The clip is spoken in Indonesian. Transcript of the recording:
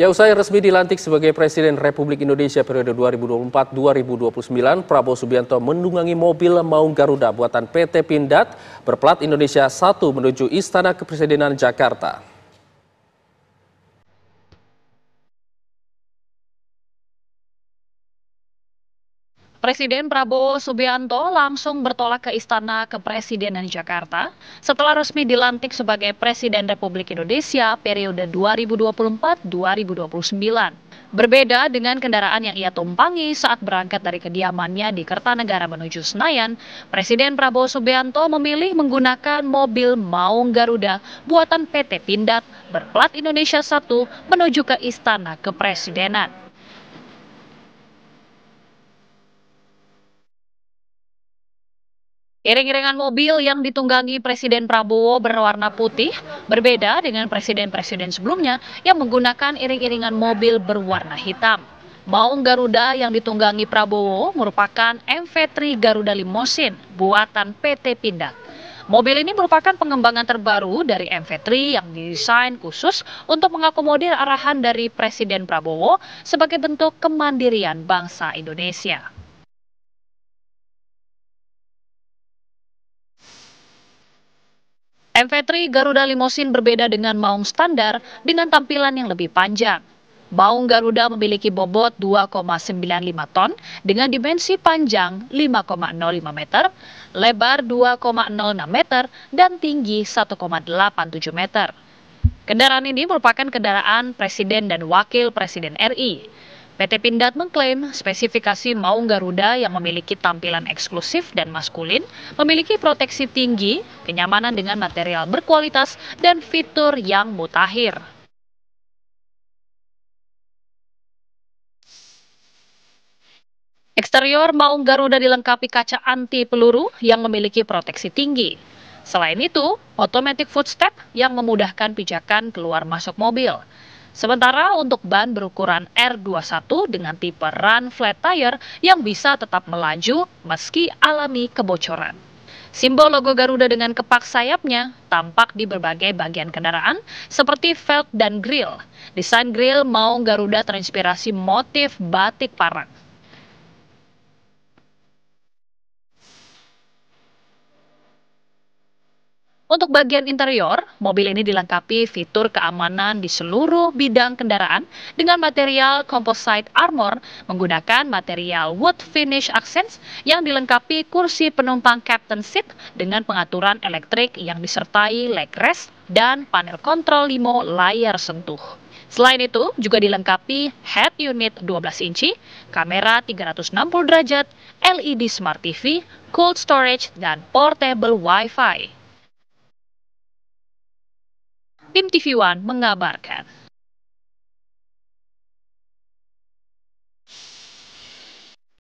Ya usai resmi dilantik sebagai Presiden Republik Indonesia periode 2024-2029, Prabowo Subianto menunggangi mobil Maung Garuda buatan PT Pindad berplat Indonesia 1 menuju Istana Kepresidenan Jakarta. Presiden Prabowo Subianto langsung bertolak ke Istana Kepresidenan Jakarta setelah resmi dilantik sebagai Presiden Republik Indonesia periode 2024-2029. Berbeda dengan kendaraan yang ia tumpangi saat berangkat dari kediamannya di Kertanegara menuju Senayan, Presiden Prabowo Subianto memilih menggunakan mobil Maung Garuda buatan PT Pindad berplat Indonesia 1 menuju ke Istana Kepresidenan. Iring-iringan mobil yang ditunggangi Presiden Prabowo berwarna putih berbeda dengan presiden-presiden sebelumnya yang menggunakan iring-iringan mobil berwarna hitam. Maung Garuda yang ditunggangi Prabowo merupakan MV3 Garuda Limosin buatan PT Pindad. Mobil ini merupakan pengembangan terbaru dari MV3 yang didesain khusus untuk mengakomodir arahan dari Presiden Prabowo sebagai bentuk kemandirian bangsa Indonesia. MV3 Garuda Limosin berbeda dengan Maung standar dengan tampilan yang lebih panjang. Maung Garuda memiliki bobot 2,95 ton dengan dimensi panjang 5,05 meter, lebar 2,06 meter, dan tinggi 1,87 meter. Kendaraan ini merupakan kendaraan Presiden dan Wakil Presiden RI. PT Pindad mengklaim spesifikasi maung Garuda yang memiliki tampilan eksklusif dan maskulin, memiliki proteksi tinggi, kenyamanan dengan material berkualitas, dan fitur yang mutakhir. Eksterior maung Garuda dilengkapi kaca anti peluru yang memiliki proteksi tinggi. Selain itu, automatic footstep yang memudahkan pijakan keluar masuk mobil. Sementara untuk ban berukuran R21 dengan tipe run flat tire yang bisa tetap melaju meski alami kebocoran. Simbol logo Garuda dengan kepak sayapnya tampak di berbagai bagian kendaraan seperti velg dan grill. Desain grill maung Garuda terinspirasi motif batik parang. Untuk bagian interior, mobil ini dilengkapi fitur keamanan di seluruh bidang kendaraan dengan material composite armor menggunakan material wood finish accents yang dilengkapi kursi penumpang captain seat dengan pengaturan elektrik yang disertai leg rest dan panel kontrol limo layar sentuh. Selain itu, juga dilengkapi head unit 12 inci, kamera 360 derajat, LED smart TV, cold storage, dan portable Wi-Fi. Tim TV One mengabarkan.